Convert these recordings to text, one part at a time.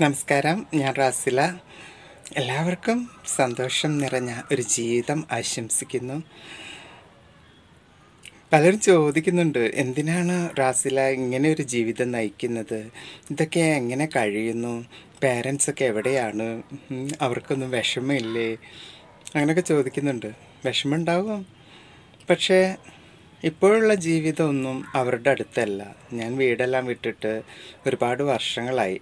നമസ്കാരം ഞാൻ റാസില എല്ലാവർക്കും സന്തോഷം നിറഞ്ഞ ഒരു ജീവിതം ആശംസിക്കുന്നു പലരും ചോദിക്കുന്നുണ്ട് എന്തിനാണ് റാസില ഇങ്ങനെ ഒരു ജീവിതം നയിക്കുന്നത് ഇതൊക്കെ എങ്ങനെ കഴിയുന്നു പേരൻസൊക്കെ എവിടെയാണ് അവർക്കൊന്നും വിഷമമില്ലേ അങ്ങനെയൊക്കെ ചോദിക്കുന്നുണ്ട് വിഷമമുണ്ടാവും പക്ഷേ ഇപ്പോഴുള്ള ജീവിതമൊന്നും അവരുടെ അടുത്തല്ല ഞാൻ വീടെല്ലാം വിട്ടിട്ട് ഒരുപാട് വർഷങ്ങളായി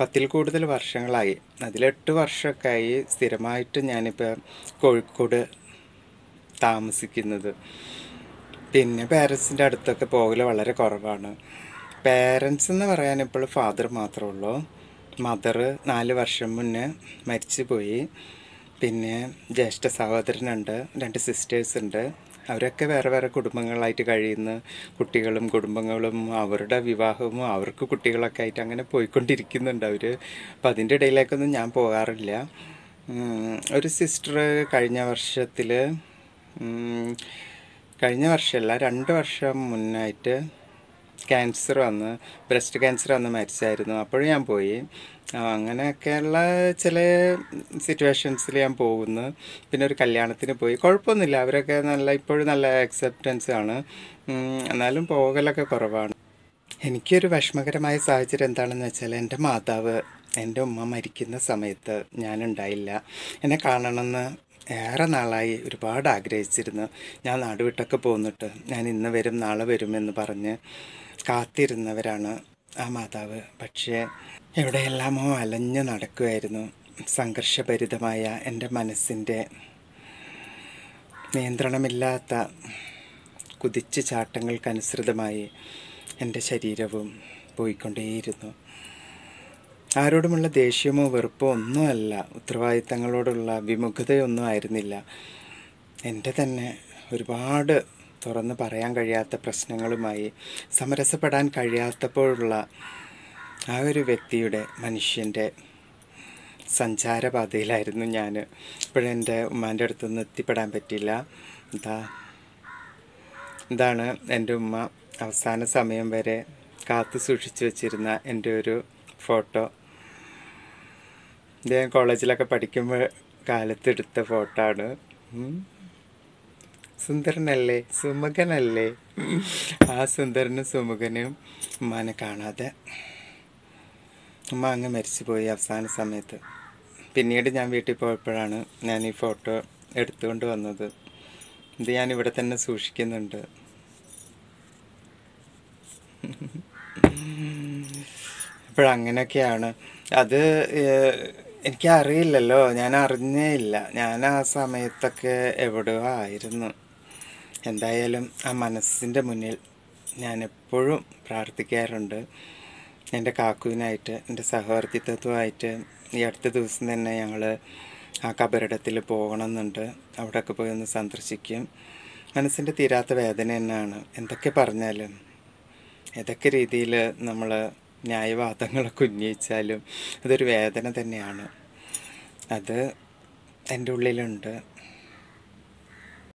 പത്തിൽ കൂടുതൽ വർഷങ്ങളായി അതിലെട്ട് വർഷമൊക്കെയായി സ്ഥിരമായിട്ട് ഞാനിപ്പോൾ കോഴിക്കോട് താമസിക്കുന്നത് പിന്നെ പേരൻസിൻ്റെ അടുത്തൊക്കെ പോകൽ വളരെ കുറവാണ് പേരൻസ് എന്ന് പറയാൻ ഇപ്പോൾ ഫാദർ മാത്രമേ ഉള്ളൂ മദർ നാല് വർഷം മുന്നേ മരിച്ചു പോയി പിന്നെ ജ്യേഷ്ഠ സഹോദരനുണ്ട് രണ്ട് സിസ്റ്റേഴ്സ് ഉണ്ട് അവരൊക്കെ വേറെ വേറെ കുടുംബങ്ങളായിട്ട് കഴിയുന്ന കുട്ടികളും കുടുംബങ്ങളും അവരുടെ വിവാഹവും അവർക്ക് കുട്ടികളൊക്കെ ആയിട്ട് അങ്ങനെ പോയിക്കൊണ്ടിരിക്കുന്നുണ്ട് അവർ അപ്പം അതിൻ്റെ ഇടയിലേക്കൊന്നും ഞാൻ പോകാറില്ല ഒരു സിസ്റ്റർ കഴിഞ്ഞ വർഷത്തിൽ കഴിഞ്ഞ വർഷമല്ല രണ്ട് വർഷം മുന്നായിട്ട് ക്യാൻസർ വന്ന് ബ്രസ്റ്റ് ക്യാൻസർ വന്ന് മരിച്ചായിരുന്നു അപ്പോഴും ഞാൻ പോയി അങ്ങനെയൊക്കെയുള്ള ചില സിറ്റുവേഷൻസിൽ ഞാൻ പോകുന്നു പിന്നെ ഒരു കല്യാണത്തിന് പോയി കുഴപ്പമൊന്നുമില്ല അവരൊക്കെ നല്ല ഇപ്പോഴും നല്ല അക്സെപ്റ്റൻസ് ആണ് എന്നാലും പോകലൊക്കെ കുറവാണ് എനിക്കൊരു വിഷമകരമായ സാഹചര്യം എന്താണെന്ന് വെച്ചാൽ എൻ്റെ മാതാവ് എൻ്റെ ഉമ്മ മരിക്കുന്ന സമയത്ത് ഞാനുണ്ടായില്ല എന്നെ കാണണമെന്ന് ഏറെ നാളായി ഒരുപാട് ആഗ്രഹിച്ചിരുന്നു ഞാൻ നാടുവിട്ടൊക്കെ പോന്നിട്ട് ഞാൻ ഇന്ന് വരും നാളെ വരുമെന്ന് പറഞ്ഞ് കാത്തിരുന്നവരാണ് ആ മാതാവ് പക്ഷേ എവിടെയെല്ലാമോ അലഞ്ഞു നടക്കുമായിരുന്നു സംഘർഷഭരിതമായ എൻ്റെ മനസ്സിൻ്റെ നിയന്ത്രണമില്ലാത്ത കുതിച്ചു ചാട്ടങ്ങൾക്കനുസൃതമായി എൻ്റെ ശരീരവും പോയിക്കൊണ്ടേയിരുന്നു ആരോടുമുള്ള ദേഷ്യമോ വെറുപ്പോ ഒന്നുമല്ല ഉത്തരവാദിത്തങ്ങളോടുള്ള വിമുഖതയൊന്നും ആയിരുന്നില്ല എൻ്റെ തന്നെ ഒരുപാട് തുറന്ന് പറയാൻ കഴിയാത്ത പ്രശ്നങ്ങളുമായി സമരസപ്പെടാൻ കഴിയാത്തപ്പോഴുള്ള ആ ഒരു വ്യക്തിയുടെ മനുഷ്യൻ്റെ സഞ്ചാരപാതയിലായിരുന്നു ഞാൻ ഇപ്പോഴെൻ്റെ ഉമ്മാൻ്റെ അടുത്തൊന്നും എത്തിപ്പെടാൻ പറ്റില്ല എന്താ ഇതാണ് എൻ്റെ ഉമ്മ അവസാന സമയം വരെ കാത്തു സൂക്ഷിച്ചു വച്ചിരുന്ന എൻ്റെ ഒരു ഫോട്ടോ ഞാൻ കോളേജിലൊക്കെ പഠിക്കുമ്പോൾ കാലത്ത് എടുത്ത ഫോട്ടോ ആണ് സുന്ദരനല്ലേ സുമുഖനല്ലേ ആ സുന്ദരനും സുമുഖനും ഉമ്മാനെ കാണാതെ ഉമ്മ അങ്ങ് മരിച്ചുപോയി അവസാന സമയത്ത് പിന്നീട് ഞാൻ വീട്ടിൽ പോയപ്പോഴാണ് ഞാൻ ഈ ഫോട്ടോ എടുത്തുകൊണ്ട് വന്നത് ഇത് ഞാൻ ഇവിടെ തന്നെ സൂക്ഷിക്കുന്നുണ്ട് അപ്പോഴങ്ങനെയൊക്കെയാണ് അത് എനിക്ക് അറിയില്ലല്ലോ ഞാൻ അറിഞ്ഞേ ഇല്ല ഞാൻ ആ സമയത്തൊക്കെ എവിടെയോ ആയിരുന്നു എന്തായാലും ആ മനസ്സിൻ്റെ മുന്നിൽ ഞാൻ എപ്പോഴും പ്രാർത്ഥിക്കാറുണ്ട് എൻ്റെ കാക്കുവിനായിട്ട് എൻ്റെ സഹവർത്തിത്വമായിട്ട് ഈ അടുത്ത ദിവസം തന്നെ ഞങ്ങൾ ആ കബരിടത്തിൽ പോകണമെന്നുണ്ട് അവിടെയൊക്കെ പോയി ഒന്ന് സന്ദർശിക്കും മനസ്സിൻ്റെ തീരാത്ത വേദന തന്നെയാണ് എന്തൊക്കെ പറഞ്ഞാലും ഏതൊക്കെ രീതിയിൽ നമ്മൾ ന്യായവാദങ്ങളൊക്കെ ഉന്നയിച്ചാലും അതൊരു വേദന തന്നെയാണ് അത് എൻ്റെ ഉള്ളിലുണ്ട്